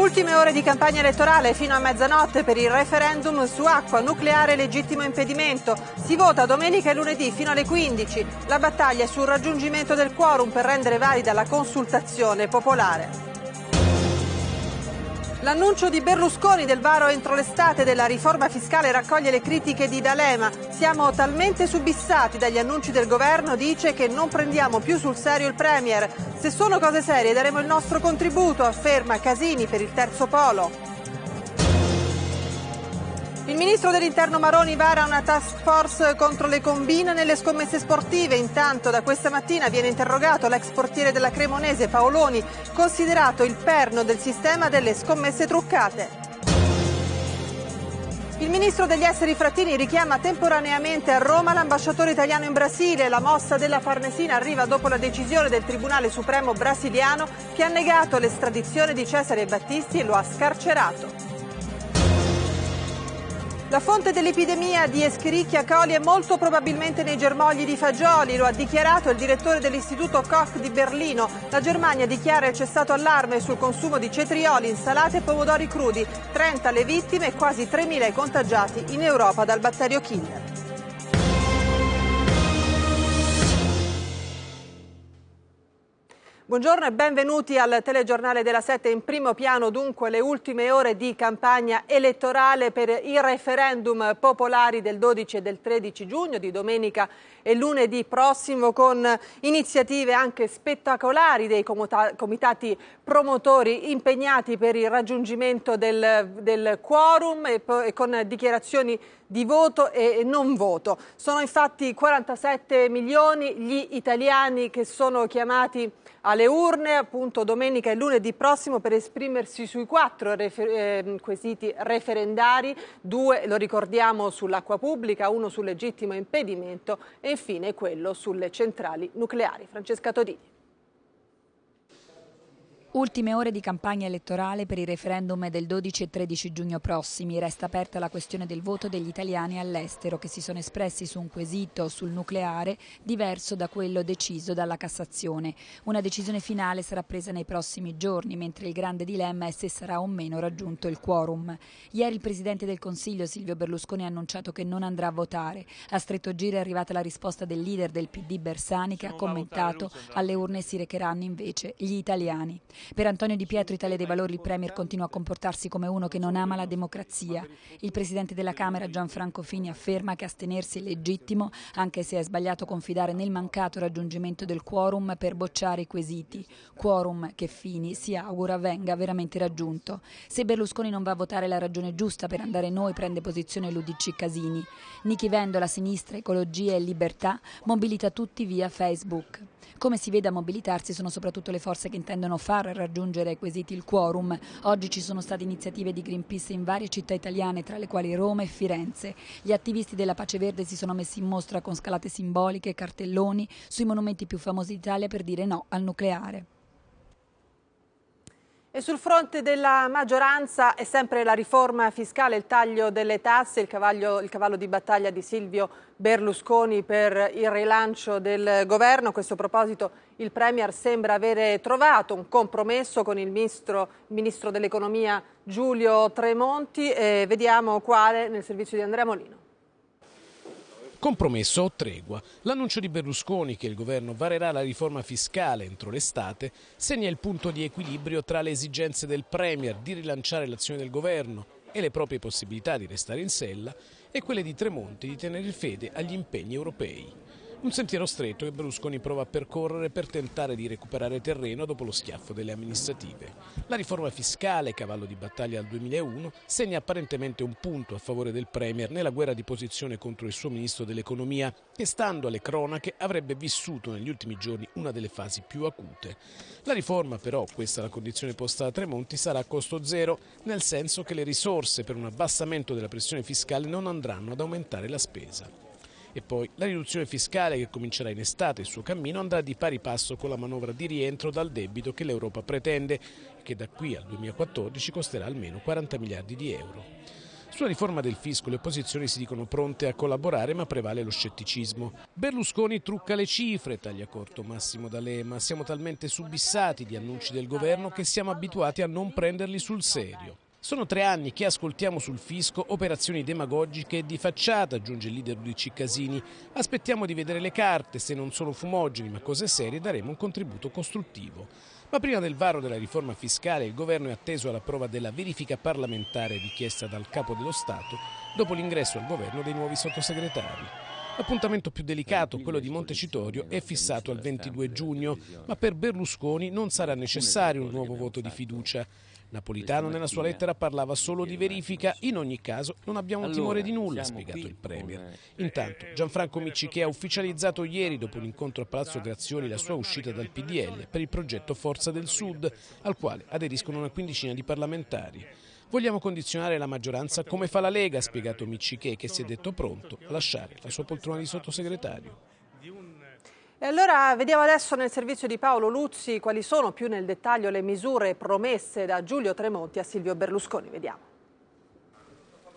Ultime ore di campagna elettorale fino a mezzanotte per il referendum su acqua, nucleare e legittimo impedimento. Si vota domenica e lunedì fino alle 15. La battaglia è sul raggiungimento del quorum per rendere valida la consultazione popolare. L'annuncio di Berlusconi del varo entro l'estate della riforma fiscale raccoglie le critiche di D'Alema. Siamo talmente subissati dagli annunci del governo, dice che non prendiamo più sul serio il Premier. Se sono cose serie daremo il nostro contributo, afferma Casini per il terzo polo. Il ministro dell'interno Maroni vara una task force contro le combine nelle scommesse sportive. Intanto da questa mattina viene interrogato l'ex portiere della Cremonese Paoloni, considerato il perno del sistema delle scommesse truccate. Il ministro degli esseri Frattini richiama temporaneamente a Roma l'ambasciatore italiano in Brasile. La mossa della Farnesina arriva dopo la decisione del Tribunale Supremo brasiliano che ha negato l'estradizione di Cesare Battisti e lo ha scarcerato. La fonte dell'epidemia di Escherichia coli è molto probabilmente nei germogli di fagioli, lo ha dichiarato il direttore dell'Istituto Koch di Berlino. La Germania dichiara il cessato allarme sul consumo di cetrioli, insalate e pomodori crudi. 30 le vittime e quasi 3.000 i contagiati in Europa dal batterio killer. Buongiorno e benvenuti al telegiornale della 7 in primo piano dunque le ultime ore di campagna elettorale per i referendum popolari del 12 e del 13 giugno di domenica e lunedì prossimo con iniziative anche spettacolari dei comitati promotori impegnati per il raggiungimento del, del quorum e, e con dichiarazioni di voto e non voto. Sono infatti 47 milioni gli italiani che sono chiamati alle urne appunto domenica e lunedì prossimo per esprimersi sui quattro refer eh, quesiti referendari, due lo ricordiamo sull'acqua pubblica, uno sul legittimo impedimento e infine quello sulle centrali nucleari. Francesca Todini. Ultime ore di campagna elettorale per i referendum del 12 e 13 giugno prossimi. Resta aperta la questione del voto degli italiani all'estero che si sono espressi su un quesito sul nucleare diverso da quello deciso dalla Cassazione. Una decisione finale sarà presa nei prossimi giorni, mentre il grande dilemma è se sarà o meno raggiunto il quorum. Ieri il Presidente del Consiglio Silvio Berlusconi ha annunciato che non andrà a votare. A stretto giro è arrivata la risposta del leader del PD Bersani che ha commentato alle urne si recheranno invece gli italiani. Per Antonio Di Pietro, Italia dei Valori, il Premier continua a comportarsi come uno che non ama la democrazia. Il Presidente della Camera, Gianfranco Fini, afferma che astenersi è legittimo, anche se è sbagliato confidare nel mancato raggiungimento del quorum per bocciare i quesiti. Quorum che Fini si augura venga veramente raggiunto. Se Berlusconi non va a votare la ragione giusta per andare noi, prende posizione l'Udc Casini. Nichi Vendola, Sinistra, Ecologia e Libertà, mobilita tutti via Facebook. Come si vede a mobilitarsi sono soprattutto le forze che intendono far raggiungere quesiti il quorum. Oggi ci sono state iniziative di Greenpeace in varie città italiane, tra le quali Roma e Firenze. Gli attivisti della Pace Verde si sono messi in mostra con scalate simboliche, e cartelloni sui monumenti più famosi d'Italia per dire no al nucleare. E sul fronte della maggioranza è sempre la riforma fiscale, il taglio delle tasse, il cavallo, il cavallo, di battaglia di Silvio Berlusconi per il rilancio del governo. A questo proposito il Premier sembra avere trovato un compromesso con il ministro, il ministro dell'Economia Giulio Tremonti e vediamo quale nel servizio di Andrea Molino. Compromesso o tregua? L'annuncio di Berlusconi che il governo varerà la riforma fiscale entro l'estate segna il punto di equilibrio tra le esigenze del Premier di rilanciare l'azione del governo e le proprie possibilità di restare in sella e quelle di Tremonti di tenere fede agli impegni europei. Un sentiero stretto che Berlusconi prova a percorrere per tentare di recuperare terreno dopo lo schiaffo delle amministrative. La riforma fiscale, cavallo di battaglia al 2001, segna apparentemente un punto a favore del Premier nella guerra di posizione contro il suo ministro dell'economia che, stando alle cronache, avrebbe vissuto negli ultimi giorni una delle fasi più acute. La riforma però, questa è la condizione posta da Tremonti, sarà a costo zero, nel senso che le risorse per un abbassamento della pressione fiscale non andranno ad aumentare la spesa. E poi la riduzione fiscale che comincerà in estate il suo cammino andrà di pari passo con la manovra di rientro dal debito che l'Europa pretende e che da qui al 2014 costerà almeno 40 miliardi di euro. Sulla riforma del fisco le opposizioni si dicono pronte a collaborare ma prevale lo scetticismo. Berlusconi trucca le cifre, taglia corto Massimo D'Alema. Siamo talmente subissati di annunci del governo che siamo abituati a non prenderli sul serio. Sono tre anni che ascoltiamo sul fisco operazioni demagogiche di facciata, aggiunge il leader Luigi Casini. Aspettiamo di vedere le carte, se non sono fumogeni ma cose serie daremo un contributo costruttivo. Ma prima del varo della riforma fiscale il governo è atteso alla prova della verifica parlamentare richiesta dal capo dello Stato dopo l'ingresso al governo dei nuovi sottosegretari. L'appuntamento più delicato, eh, quello di Montecitorio, è fissato al 22 giugno, ma per Berlusconi non sarà necessario un nuovo voto di fiducia. Napolitano nella sua lettera parlava solo di verifica, in ogni caso non abbiamo allora, timore di nulla, ha spiegato il Premier. Eh, Intanto eh, Gianfranco Miccichè ha ufficializzato ieri, dopo un incontro a Palazzo Grazioni la sua uscita dal PDL per il progetto Forza del Sud, al quale aderiscono una quindicina di parlamentari. Vogliamo condizionare la maggioranza come fa la Lega, ha spiegato Miccichè, che si è detto pronto a lasciare la sua poltrona di sottosegretario. E allora vediamo adesso nel servizio di Paolo Luzzi quali sono più nel dettaglio le misure promesse da Giulio Tremonti a Silvio Berlusconi. Vediamo.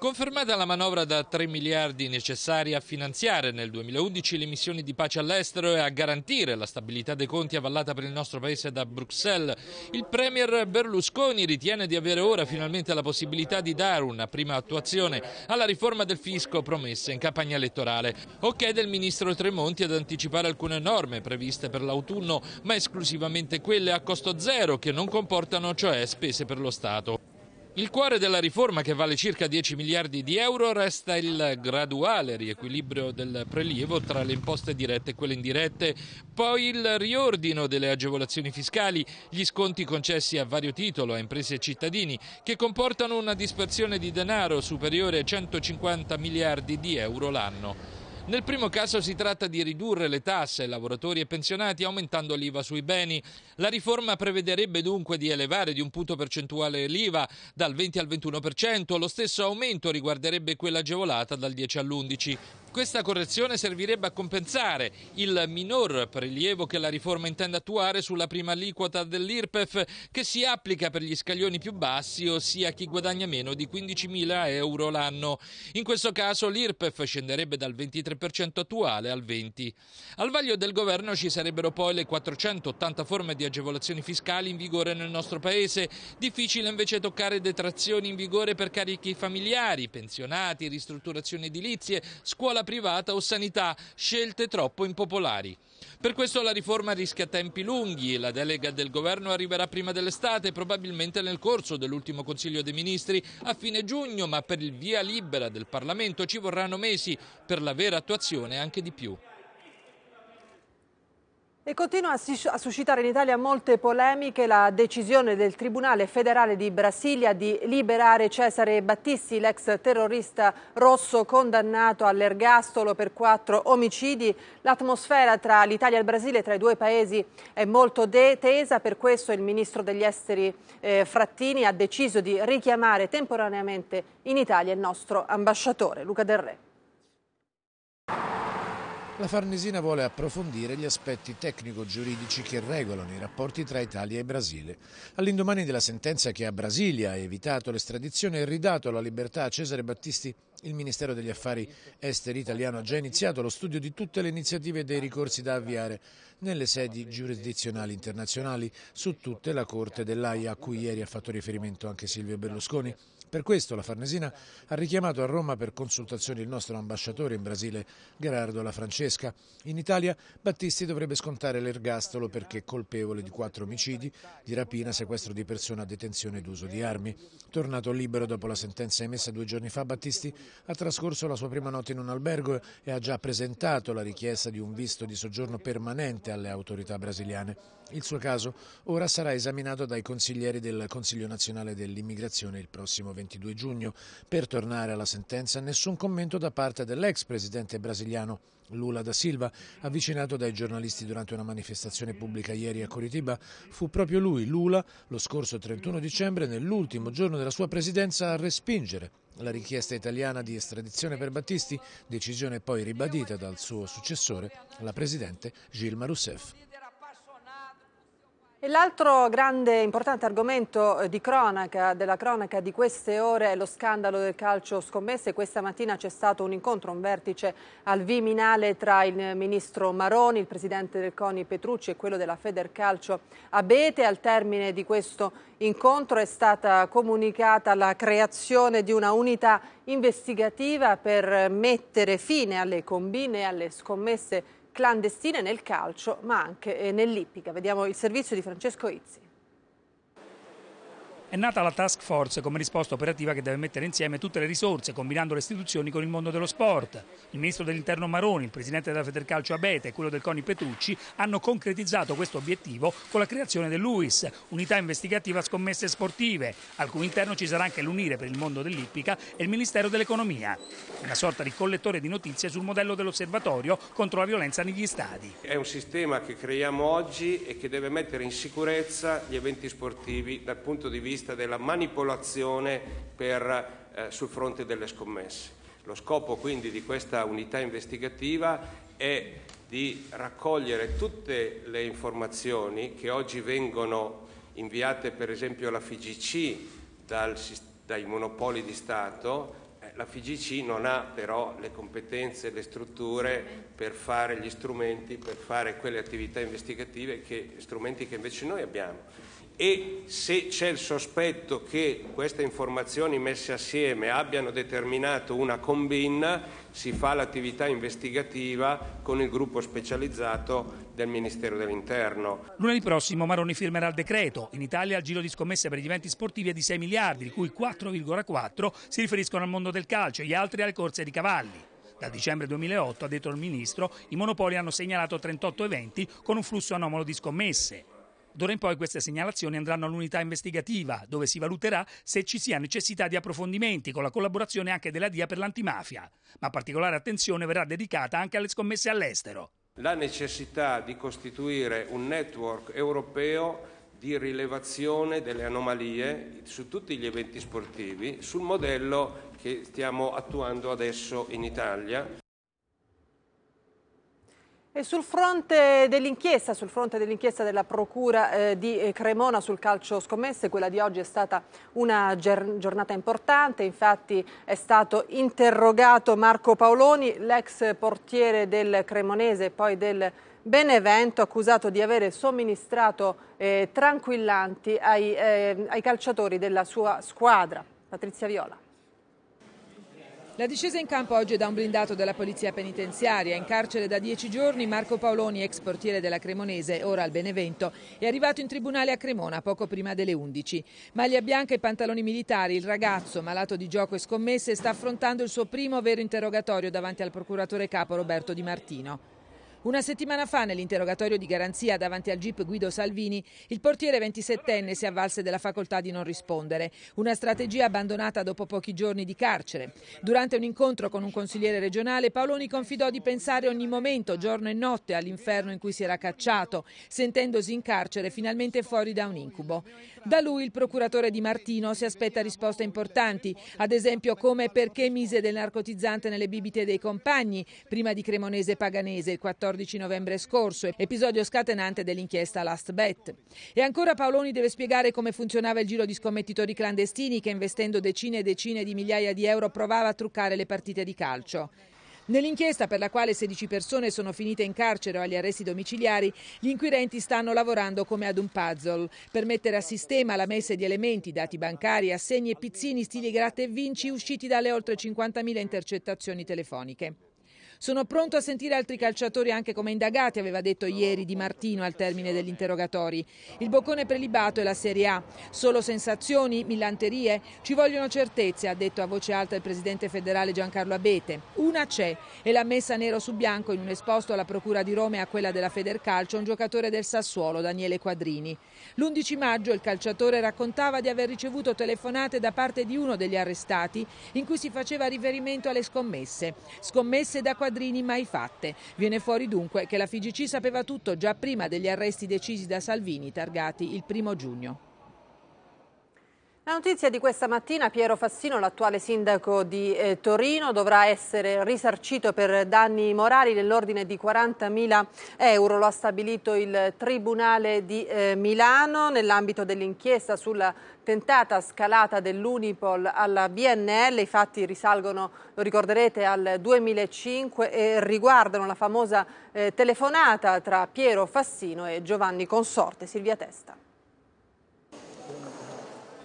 Confermata la manovra da 3 miliardi necessaria a finanziare nel 2011 le missioni di pace all'estero e a garantire la stabilità dei conti avallata per il nostro paese da Bruxelles, il Premier Berlusconi ritiene di avere ora finalmente la possibilità di dare una prima attuazione alla riforma del fisco promessa in campagna elettorale. Ok del ministro Tremonti ad anticipare alcune norme previste per l'autunno, ma esclusivamente quelle a costo zero che non comportano cioè spese per lo Stato. Il cuore della riforma, che vale circa 10 miliardi di euro, resta il graduale riequilibrio del prelievo tra le imposte dirette e quelle indirette, poi il riordino delle agevolazioni fiscali, gli sconti concessi a vario titolo a imprese e cittadini, che comportano una dispersione di denaro superiore ai 150 miliardi di euro l'anno. Nel primo caso si tratta di ridurre le tasse ai lavoratori e pensionati aumentando l'IVA sui beni. La riforma prevederebbe dunque di elevare di un punto percentuale l'IVA dal 20 al 21%, lo stesso aumento riguarderebbe quella agevolata dal 10 all'11%. Questa correzione servirebbe a compensare il minor prelievo che la riforma intende attuare sulla prima aliquota dell'IRPEF che si applica per gli scaglioni più bassi, ossia chi guadagna meno di 15.000 euro l'anno. In questo caso l'IRPEF scenderebbe dal 23% attuale al 20%. Al vaglio del governo ci sarebbero poi le 480 forme di agevolazioni fiscali in vigore nel nostro paese. Difficile invece toccare detrazioni in vigore per carichi familiari, pensionati, ristrutturazioni edilizie, scuola privata o sanità, scelte troppo impopolari. Per questo la riforma rischia tempi lunghi, e la delega del governo arriverà prima dell'estate, probabilmente nel corso dell'ultimo Consiglio dei Ministri a fine giugno, ma per il via libera del Parlamento ci vorranno mesi, per la vera attuazione anche di più. E continua a suscitare in Italia molte polemiche la decisione del Tribunale federale di Brasilia di liberare Cesare Battisti, l'ex terrorista rosso condannato all'ergastolo per quattro omicidi. L'atmosfera tra l'Italia e il Brasile, tra i due paesi, è molto tesa. Per questo il ministro degli esteri eh, Frattini ha deciso di richiamare temporaneamente in Italia il nostro ambasciatore Luca Del Re. La Farnesina vuole approfondire gli aspetti tecnico-giuridici che regolano i rapporti tra Italia e Brasile. All'indomani della sentenza che a Brasilia ha evitato l'estradizione e ridato la libertà a Cesare Battisti, il Ministero degli Affari Esteri italiano ha già iniziato lo studio di tutte le iniziative e dei ricorsi da avviare nelle sedi giurisdizionali internazionali, su tutte la Corte dell'AIA a cui ieri ha fatto riferimento anche Silvio Berlusconi. Per questo la Farnesina ha richiamato a Roma per consultazioni il nostro ambasciatore in Brasile, Gerardo La Francesca. In Italia Battisti dovrebbe scontare l'ergastolo perché colpevole di quattro omicidi, di rapina, sequestro di persona, detenzione ed uso di armi. Tornato libero dopo la sentenza emessa due giorni fa, Battisti ha trascorso la sua prima notte in un albergo e ha già presentato la richiesta di un visto di soggiorno permanente alle autorità brasiliane. Il suo caso ora sarà esaminato dai consiglieri del Consiglio nazionale dell'immigrazione il prossimo 20. 22 giugno. Per tornare alla sentenza, nessun commento da parte dell'ex presidente brasiliano Lula da Silva, avvicinato dai giornalisti durante una manifestazione pubblica ieri a Curitiba. fu proprio lui, Lula, lo scorso 31 dicembre, nell'ultimo giorno della sua presidenza, a respingere la richiesta italiana di estradizione per Battisti, decisione poi ribadita dal suo successore, la presidente Gilma Rousseff l'altro grande importante argomento eh, di cronaca, della cronaca di queste ore è lo scandalo del calcio scommesse. Questa mattina c'è stato un incontro, un vertice al Viminale tra il ministro Maroni, il presidente del CONI Petrucci e quello della Federcalcio Abete. Al termine di questo incontro è stata comunicata la creazione di una unità investigativa per mettere fine alle combine e alle scommesse clandestine nel calcio ma anche eh, nell'ippica. Vediamo il servizio di Francesco Izzi. È nata la task force come risposta operativa che deve mettere insieme tutte le risorse, combinando le istituzioni con il mondo dello sport. Il ministro dell'interno Maroni, il presidente della Federcalcio Abete e quello del CONI Petrucci hanno concretizzato questo obiettivo con la creazione dell'UIS, unità investigativa scommesse sportive, al cui interno ci sarà anche l'Unire per il mondo dell'ippica e il Ministero dell'Economia. Una sorta di collettore di notizie sul modello dell'osservatorio contro la violenza negli stadi. È un sistema che creiamo oggi e che deve mettere in sicurezza gli eventi sportivi dal punto di vista vista della manipolazione per, eh, sul fronte delle scommesse. Lo scopo quindi di questa unità investigativa è di raccogliere tutte le informazioni che oggi vengono inviate per esempio alla FIGC dal, dai monopoli di Stato, eh, la FIGC non ha però le competenze, le strutture per fare gli strumenti, per fare quelle attività investigative, che, strumenti che invece noi abbiamo e se c'è il sospetto che queste informazioni messe assieme abbiano determinato una combinna, si fa l'attività investigativa con il gruppo specializzato del Ministero dell'Interno. Lunedì prossimo Maroni firmerà il decreto. In Italia il giro di scommesse per gli eventi sportivi è di 6 miliardi, di cui 4,4 si riferiscono al mondo del calcio e gli altri alle corse di cavalli. Da dicembre 2008, ha detto il ministro, i monopoli hanno segnalato 38 eventi con un flusso anomalo di scommesse. D'ora in poi queste segnalazioni andranno all'unità investigativa, dove si valuterà se ci sia necessità di approfondimenti con la collaborazione anche della DIA per l'antimafia, ma particolare attenzione verrà dedicata anche alle scommesse all'estero. La necessità di costituire un network europeo di rilevazione delle anomalie su tutti gli eventi sportivi sul modello che stiamo attuando adesso in Italia. E sul fronte dell'inchiesta, sul fronte dell'inchiesta della Procura eh, di eh, Cremona sul calcio scommesse, quella di oggi è stata una giornata importante, infatti è stato interrogato Marco Paoloni, l'ex portiere del Cremonese e poi del Benevento, accusato di avere somministrato eh, tranquillanti ai, eh, ai calciatori della sua squadra. Patrizia Viola. La discesa in campo oggi è da un blindato della polizia penitenziaria. In carcere da dieci giorni Marco Paoloni, ex portiere della Cremonese, ora al Benevento, è arrivato in tribunale a Cremona poco prima delle 11. Maglia bianca e pantaloni militari, il ragazzo, malato di gioco e scommesse, sta affrontando il suo primo vero interrogatorio davanti al procuratore capo Roberto Di Martino. Una settimana fa, nell'interrogatorio di garanzia davanti al GIP Guido Salvini, il portiere 27enne si avvalse della facoltà di non rispondere, una strategia abbandonata dopo pochi giorni di carcere. Durante un incontro con un consigliere regionale, Paoloni confidò di pensare ogni momento, giorno e notte, all'inferno in cui si era cacciato, sentendosi in carcere finalmente fuori da un incubo. Da lui il procuratore Di Martino si aspetta risposte importanti, ad esempio come e perché mise del narcotizzante nelle bibite dei compagni, prima di Cremonese e Paganese il 14 14 novembre scorso, episodio scatenante dell'inchiesta Last Bet. E ancora Paoloni deve spiegare come funzionava il giro di scommettitori clandestini che investendo decine e decine di migliaia di euro provava a truccare le partite di calcio. Nell'inchiesta per la quale 16 persone sono finite in carcere o agli arresti domiciliari, gli inquirenti stanno lavorando come ad un puzzle per mettere a sistema la messa di elementi, dati bancari, assegni e pizzini stili gratte e vinci usciti dalle oltre 50.000 intercettazioni telefoniche. Sono pronto a sentire altri calciatori anche come indagati, aveva detto ieri Di Martino al termine degli interrogatori. Il boccone prelibato è la Serie A. Solo sensazioni, millanterie? Ci vogliono certezze, ha detto a voce alta il presidente federale Giancarlo Abete. Una c'è e l'ha messa nero su bianco in un esposto alla Procura di Roma e a quella della Federcalcio un giocatore del Sassuolo, Daniele Quadrini. L'11 maggio il calciatore raccontava di aver ricevuto telefonate da parte di uno degli arrestati in cui si faceva riferimento alle scommesse. Scommesse da Quadrini quadrini mai fatte. Viene fuori dunque che la FIGC sapeva tutto già prima degli arresti decisi da Salvini targati il primo giugno. La notizia di questa mattina, Piero Fassino, l'attuale sindaco di eh, Torino, dovrà essere risarcito per danni morali nell'ordine di 40.000 euro, lo ha stabilito il Tribunale di eh, Milano nell'ambito dell'inchiesta sulla tentata scalata dell'Unipol alla BNL. I fatti risalgono, lo ricorderete, al 2005 e riguardano la famosa eh, telefonata tra Piero Fassino e Giovanni Consorte. Silvia Testa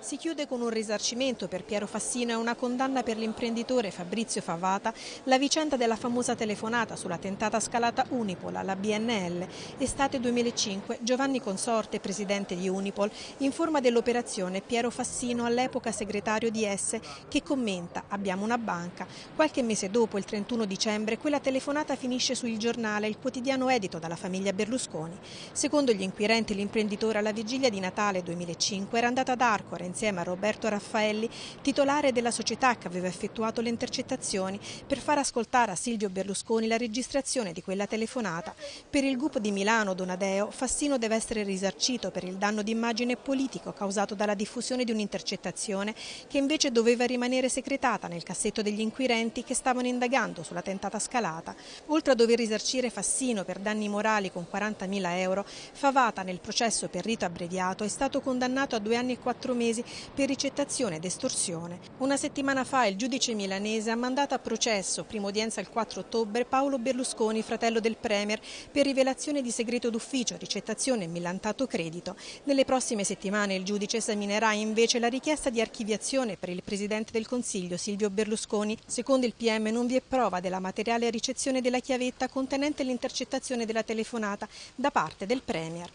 si chiude con un risarcimento per Piero Fassino e una condanna per l'imprenditore Fabrizio Favata la vicenda della famosa telefonata sulla tentata scalata Unipol alla BNL. Estate 2005 Giovanni Consorte, presidente di Unipol, informa dell'operazione Piero Fassino all'epoca segretario di S che commenta abbiamo una banca. Qualche mese dopo, il 31 dicembre, quella telefonata finisce sul giornale, il quotidiano edito dalla famiglia Berlusconi. Secondo gli inquirenti l'imprenditore alla vigilia di Natale 2005 era andato ad Arcore in insieme a Roberto Raffaelli, titolare della società che aveva effettuato le intercettazioni, per far ascoltare a Silvio Berlusconi la registrazione di quella telefonata. Per il gruppo di Milano Donadeo, Fassino deve essere risarcito per il danno d'immagine politico causato dalla diffusione di un'intercettazione che invece doveva rimanere secretata nel cassetto degli inquirenti che stavano indagando sulla tentata scalata. Oltre a dover risarcire Fassino per danni morali con 40.000 euro, Favata nel processo per rito abbreviato è stato condannato a due anni e quattro mesi per ricettazione ed estorsione. Una settimana fa il giudice milanese ha mandato a processo, prima udienza il 4 ottobre, Paolo Berlusconi, fratello del Premier, per rivelazione di segreto d'ufficio, ricettazione e millantato credito. Nelle prossime settimane il giudice esaminerà invece la richiesta di archiviazione per il Presidente del Consiglio Silvio Berlusconi. Secondo il PM non vi è prova della materiale ricezione della chiavetta contenente l'intercettazione della telefonata da parte del Premier.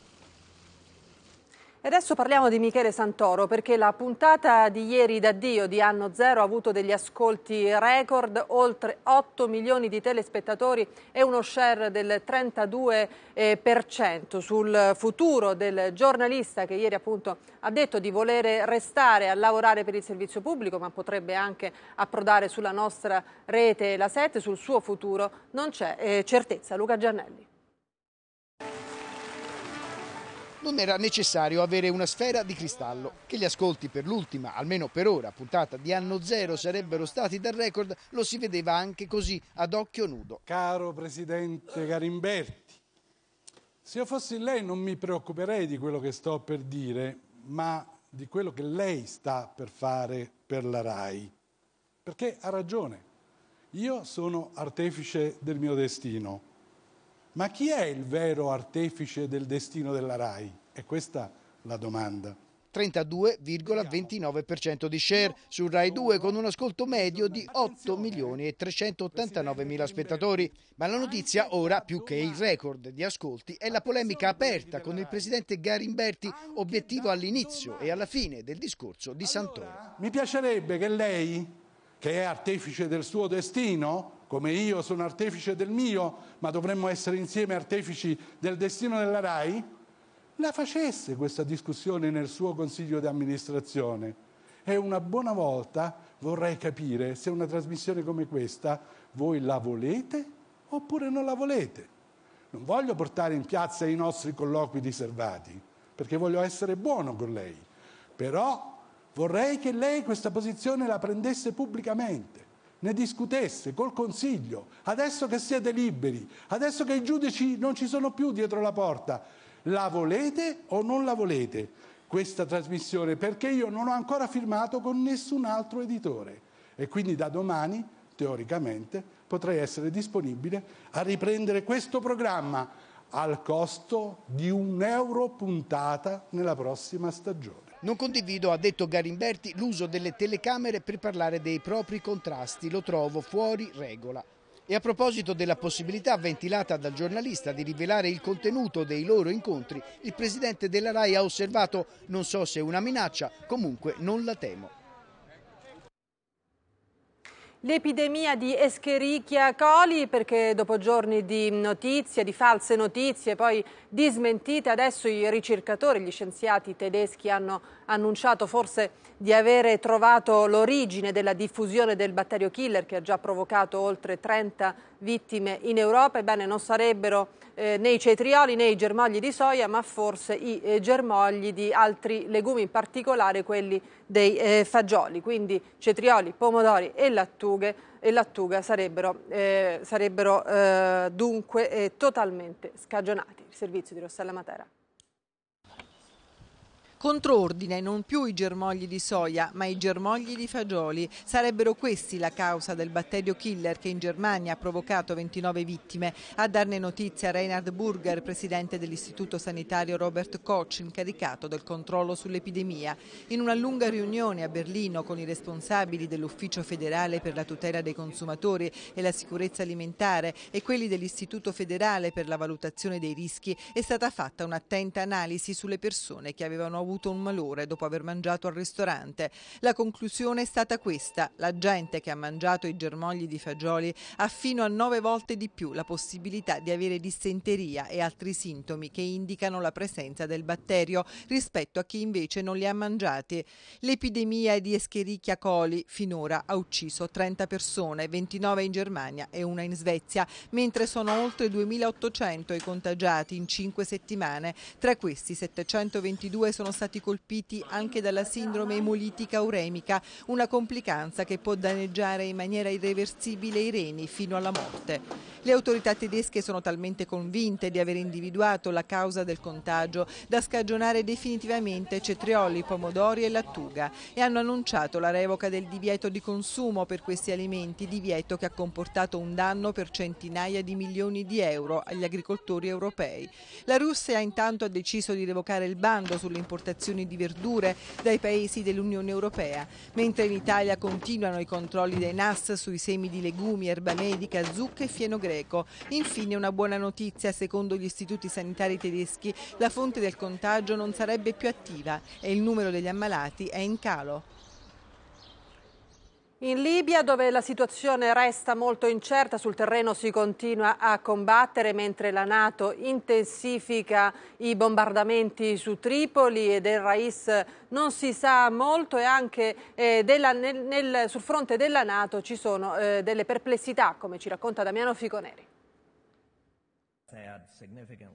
E adesso parliamo di Michele Santoro perché la puntata di ieri d'addio di Anno Zero ha avuto degli ascolti record, oltre 8 milioni di telespettatori e uno share del 32% eh, sul futuro del giornalista che ieri appunto ha detto di volere restare a lavorare per il servizio pubblico ma potrebbe anche approdare sulla nostra rete La 7, sul suo futuro non c'è eh, certezza. Luca Giannelli. non era necessario avere una sfera di cristallo. Che gli ascolti per l'ultima, almeno per ora, puntata di anno zero sarebbero stati dal record, lo si vedeva anche così, ad occhio nudo. Caro Presidente Garimberti, se io fossi lei non mi preoccuperei di quello che sto per dire, ma di quello che lei sta per fare per la RAI. Perché ha ragione, io sono artefice del mio destino ma chi è il vero artefice del destino della RAI? È questa la domanda. 32,29% di share su Rai 2 con un ascolto medio di 8 milioni e 389 mila spettatori. Ma la notizia ora più che il record di ascolti è la polemica aperta con il presidente Garimberti, obiettivo all'inizio e alla fine del discorso di Santoro. mi piacerebbe che lei, che è artefice del suo destino, come io sono artefice del mio, ma dovremmo essere insieme artefici del destino della RAI, la facesse questa discussione nel suo consiglio di amministrazione. E una buona volta vorrei capire se una trasmissione come questa voi la volete oppure non la volete. Non voglio portare in piazza i nostri colloqui riservati, perché voglio essere buono con lei. Però vorrei che lei questa posizione la prendesse pubblicamente ne discutesse col Consiglio, adesso che siete liberi, adesso che i giudici non ci sono più dietro la porta, la volete o non la volete questa trasmissione? Perché io non ho ancora firmato con nessun altro editore e quindi da domani, teoricamente, potrei essere disponibile a riprendere questo programma al costo di un euro puntata nella prossima stagione. Non condivido, ha detto Garimberti, l'uso delle telecamere per parlare dei propri contrasti, lo trovo fuori regola. E a proposito della possibilità ventilata dal giornalista di rivelare il contenuto dei loro incontri, il presidente della RAI ha osservato non so se è una minaccia, comunque non la temo. L'epidemia di Escherichia coli perché dopo giorni di notizie, di false notizie, poi di smentite, adesso i ricercatori, gli scienziati tedeschi hanno annunciato forse di avere trovato l'origine della diffusione del batterio killer che ha già provocato oltre 30 vittime in Europa, ebbene non sarebbero eh, né i cetrioli né i germogli di soia, ma forse i eh, germogli di altri legumi, in particolare quelli dei eh, fagioli. Quindi cetrioli, pomodori e, lattughe, e lattuga sarebbero, eh, sarebbero eh, dunque eh, totalmente scagionati. Il servizio di Rossella Matera. Controordine non più i germogli di soia ma i germogli di fagioli. Sarebbero questi la causa del batterio killer che in Germania ha provocato 29 vittime. A darne notizia Reinhard Burger, presidente dell'Istituto Sanitario Robert Koch, incaricato del controllo sull'epidemia. In una lunga riunione a Berlino con i responsabili dell'Ufficio federale per la tutela dei consumatori e la sicurezza alimentare e quelli dell'Istituto federale per la valutazione dei rischi, è stata fatta un'attenta analisi sulle persone che avevano avuto avuto un malore dopo aver mangiato al ristorante. La conclusione è stata questa. La gente che ha mangiato i germogli di fagioli ha fino a nove volte di più la possibilità di avere dissenteria e altri sintomi che indicano la presenza del batterio rispetto a chi invece non li ha mangiati. L'epidemia di Escherichia coli finora ha ucciso 30 persone, 29 in Germania e una in Svezia, mentre sono oltre 2.800 i contagiati in cinque settimane. Tra questi 722 sono stati stati colpiti anche dalla sindrome emolitica uremica, una complicanza che può danneggiare in maniera irreversibile i reni fino alla morte. Le autorità tedesche sono talmente convinte di aver individuato la causa del contagio da scagionare definitivamente cetrioli, pomodori e lattuga e hanno annunciato la revoca del divieto di consumo per questi alimenti, divieto che ha comportato un danno per centinaia di milioni di euro agli agricoltori europei. La Russia intanto ha deciso di revocare il bando sull'importazione importazioni di verdure dai paesi dell'Unione Europea, mentre in Italia continuano i controlli dei NAS sui semi di legumi, erba medica, zucche e fieno greco. Infine una buona notizia, secondo gli istituti sanitari tedeschi la fonte del contagio non sarebbe più attiva e il numero degli ammalati è in calo. In Libia, dove la situazione resta molto incerta, sul terreno si continua a combattere mentre la Nato intensifica i bombardamenti su Tripoli e del Rais non si sa molto e anche eh, della, nel, nel, sul fronte della Nato ci sono eh, delle perplessità, come ci racconta Damiano Ficoneri.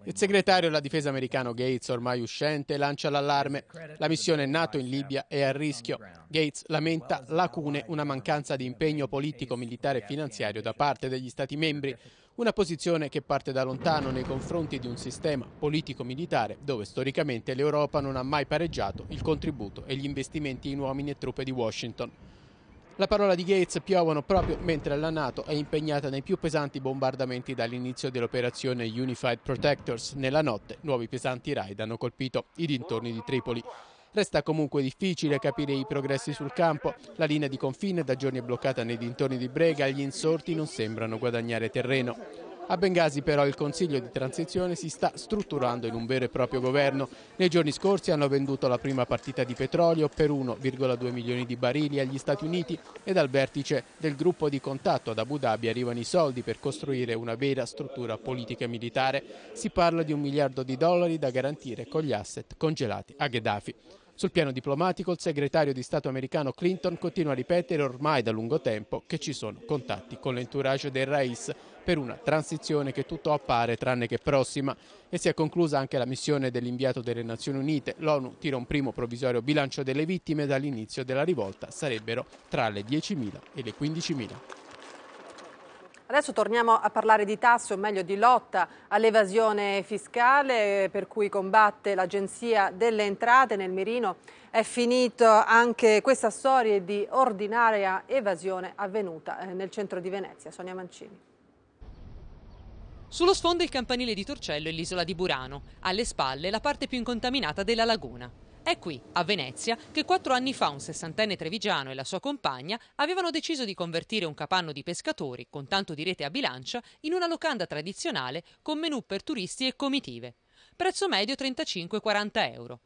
Il segretario della difesa americano Gates, ormai uscente, lancia l'allarme. La missione NATO in Libia è a rischio. Gates lamenta lacune, una mancanza di impegno politico, militare e finanziario da parte degli Stati membri. Una posizione che parte da lontano nei confronti di un sistema politico-militare dove storicamente l'Europa non ha mai pareggiato il contributo e gli investimenti in uomini e truppe di Washington. La parola di Gates piovono proprio mentre la Nato è impegnata nei più pesanti bombardamenti dall'inizio dell'operazione Unified Protectors. Nella notte nuovi pesanti raid hanno colpito i dintorni di Tripoli. Resta comunque difficile capire i progressi sul campo. La linea di confine da giorni è bloccata nei dintorni di Brega e gli insorti non sembrano guadagnare terreno. A Bengasi però il Consiglio di transizione si sta strutturando in un vero e proprio governo. Nei giorni scorsi hanno venduto la prima partita di petrolio per 1,2 milioni di barili agli Stati Uniti e dal vertice del gruppo di contatto ad Abu Dhabi arrivano i soldi per costruire una vera struttura politica e militare. Si parla di un miliardo di dollari da garantire con gli asset congelati a Gheddafi. Sul piano diplomatico il segretario di Stato americano Clinton continua a ripetere ormai da lungo tempo che ci sono contatti con l'entourage del Rais per una transizione che tutto appare tranne che prossima e si è conclusa anche la missione dell'inviato delle Nazioni Unite. L'ONU tira un primo provvisorio bilancio delle vittime dall'inizio della rivolta, sarebbero tra le 10.000 e le 15.000. Adesso torniamo a parlare di tasse, o meglio di lotta all'evasione fiscale per cui combatte l'Agenzia delle Entrate nel Mirino. È finita anche questa storia di ordinaria evasione avvenuta eh, nel centro di Venezia. Sonia Mancini. Sullo sfondo il campanile di Torcello e l'isola di Burano, alle spalle la parte più incontaminata della laguna. È qui, a Venezia, che quattro anni fa un sessantenne trevigiano e la sua compagna avevano deciso di convertire un capanno di pescatori, con tanto di rete a bilancia, in una locanda tradizionale con menù per turisti e comitive. Prezzo medio 35-40 euro.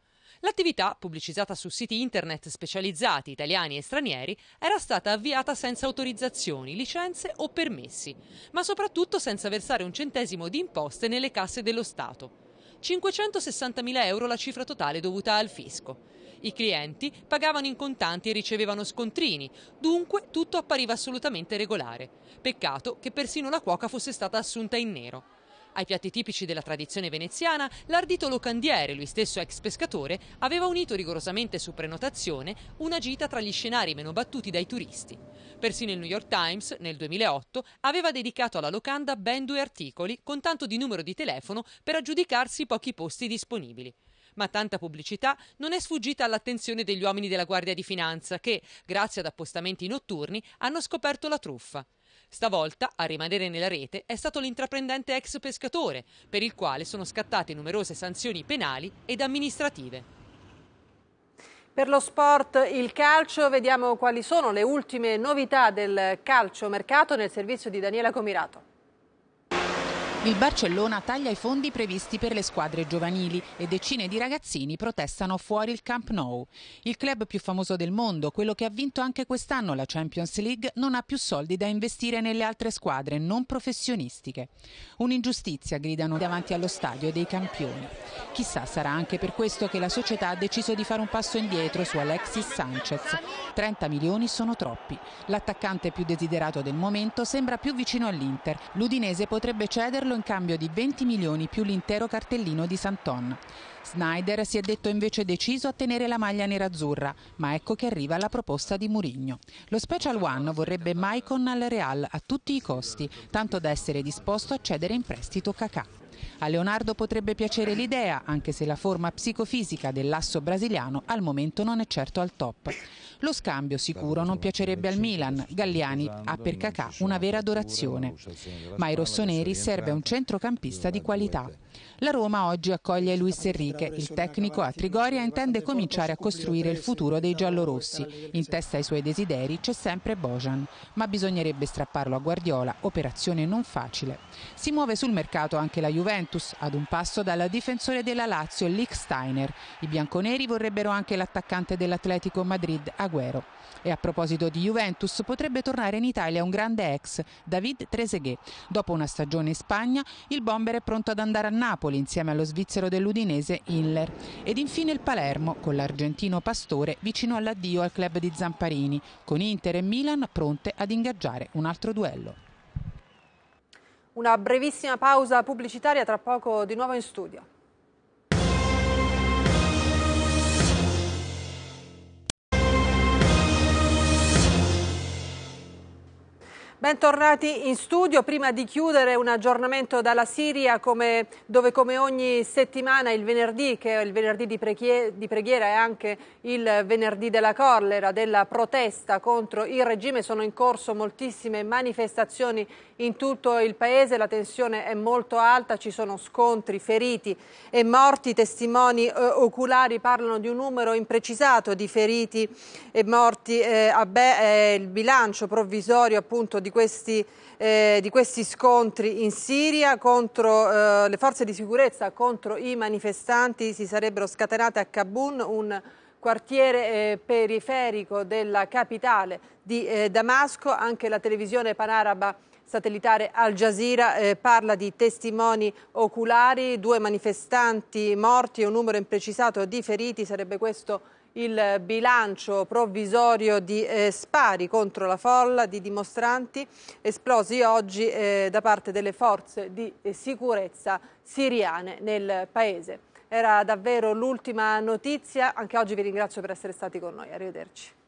L'attività, pubblicizzata su siti internet specializzati italiani e stranieri, era stata avviata senza autorizzazioni, licenze o permessi, ma soprattutto senza versare un centesimo di imposte nelle casse dello Stato. 560.000 euro la cifra totale dovuta al fisco. I clienti pagavano in contanti e ricevevano scontrini, dunque tutto appariva assolutamente regolare. Peccato che persino la cuoca fosse stata assunta in nero. Ai piatti tipici della tradizione veneziana, l'ardito locandiere, lui stesso ex pescatore, aveva unito rigorosamente su prenotazione una gita tra gli scenari meno battuti dai turisti. Persino il New York Times, nel 2008, aveva dedicato alla locanda ben due articoli con tanto di numero di telefono per aggiudicarsi i pochi posti disponibili ma tanta pubblicità non è sfuggita all'attenzione degli uomini della Guardia di Finanza che, grazie ad appostamenti notturni, hanno scoperto la truffa. Stavolta a rimanere nella rete è stato l'intraprendente ex pescatore, per il quale sono scattate numerose sanzioni penali ed amministrative. Per lo sport, il calcio, vediamo quali sono le ultime novità del calcio mercato nel servizio di Daniela Comirato. Il Barcellona taglia i fondi previsti per le squadre giovanili e decine di ragazzini protestano fuori il Camp Nou. Il club più famoso del mondo, quello che ha vinto anche quest'anno la Champions League, non ha più soldi da investire nelle altre squadre non professionistiche. Un'ingiustizia, gridano davanti allo stadio dei campioni. Chissà sarà anche per questo che la società ha deciso di fare un passo indietro su Alexis Sanchez. 30 milioni sono troppi. L'attaccante più desiderato del momento sembra più vicino all'Inter. L'Udinese potrebbe cederlo comprarlo in cambio di 20 milioni più l'intero cartellino di Santon. Snyder si è detto invece deciso a tenere la maglia nerazzurra, ma ecco che arriva la proposta di Murigno. Lo Special One vorrebbe Maicon al Real a tutti i costi, tanto da essere disposto a cedere in prestito Cacà. A Leonardo potrebbe piacere l'idea, anche se la forma psicofisica dell'asso brasiliano al momento non è certo al top. Lo scambio sicuro non piacerebbe al Milan, Galliani ha per Cacà una vera adorazione. Ma ai rossoneri serve un centrocampista di qualità. La Roma oggi accoglie Luis Enrique, il tecnico a Trigoria intende cominciare a costruire il futuro dei giallorossi. In testa ai suoi desideri c'è sempre Bojan, ma bisognerebbe strapparlo a Guardiola, operazione non facile. Si muove sul mercato anche la Juventus, ad un passo dal difensore della Lazio, Lick Steiner. I bianconeri vorrebbero anche l'attaccante dell'Atletico Madrid, Agüero. E a proposito di Juventus, potrebbe tornare in Italia un grande ex, David Trezeguet. Dopo una stagione in Spagna, il bomber è pronto ad andare a Napoli insieme allo svizzero dell'Udinese Hiller. Ed infine il Palermo, con l'argentino Pastore vicino all'addio al club di Zamparini, con Inter e Milan pronte ad ingaggiare un altro duello. Una brevissima pausa pubblicitaria, tra poco di nuovo in studio. Bentornati in studio. Prima di chiudere un aggiornamento dalla Siria come, dove come ogni settimana il venerdì, che è il venerdì di, preghiera, di preghiera e anche il venerdì della collera, della protesta contro il regime, sono in corso moltissime manifestazioni in tutto il paese. La tensione è molto alta, ci sono scontri, feriti e morti. Testimoni eh, oculari parlano di un numero imprecisato di feriti e morti. Eh, a eh, il bilancio provvisorio appunto di questi, eh, di questi scontri in Siria contro eh, le forze di sicurezza, contro i manifestanti, si sarebbero scatenate a Kabul, un quartiere eh, periferico della capitale di eh, Damasco, anche la televisione panaraba satellitare Al Jazeera eh, parla di testimoni oculari, due manifestanti morti e un numero imprecisato di feriti, sarebbe questo il bilancio provvisorio di eh, spari contro la folla di dimostranti esplosi oggi eh, da parte delle forze di eh, sicurezza siriane nel paese. Era davvero l'ultima notizia, anche oggi vi ringrazio per essere stati con noi, arrivederci.